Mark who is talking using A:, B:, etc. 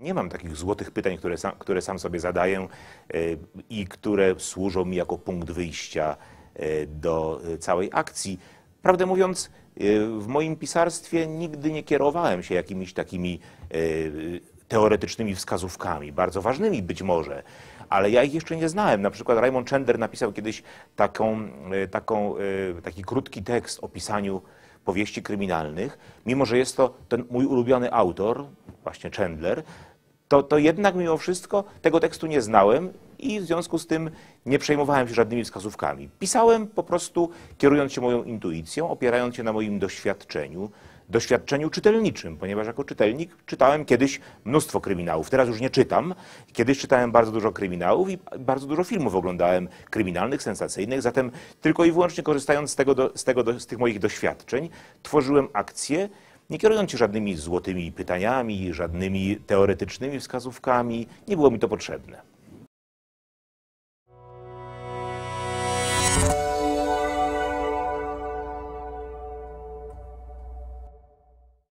A: Nie mam takich złotych pytań, które sam, które sam sobie zadaję e, i które służą mi jako punkt wyjścia e, do e, całej akcji. Prawdę mówiąc, w moim pisarstwie nigdy nie kierowałem się jakimiś takimi teoretycznymi wskazówkami, bardzo ważnymi być może, ale ja ich jeszcze nie znałem. Na przykład Raymond Chandler napisał kiedyś taką, taką, taki krótki tekst o pisaniu powieści kryminalnych, mimo że jest to ten mój ulubiony autor, właśnie Chandler, to, to jednak mimo wszystko tego tekstu nie znałem i w związku z tym nie przejmowałem się żadnymi wskazówkami. Pisałem po prostu kierując się moją intuicją, opierając się na moim doświadczeniu, doświadczeniu czytelniczym, ponieważ jako czytelnik czytałem kiedyś mnóstwo kryminałów. Teraz już nie czytam. Kiedyś czytałem bardzo dużo kryminałów i bardzo dużo filmów oglądałem kryminalnych, sensacyjnych. Zatem tylko i wyłącznie korzystając z, tego, z, tego z tych moich doświadczeń, tworzyłem akcje nie kierując się żadnymi złotymi pytaniami, żadnymi teoretycznymi wskazówkami, nie było mi to potrzebne.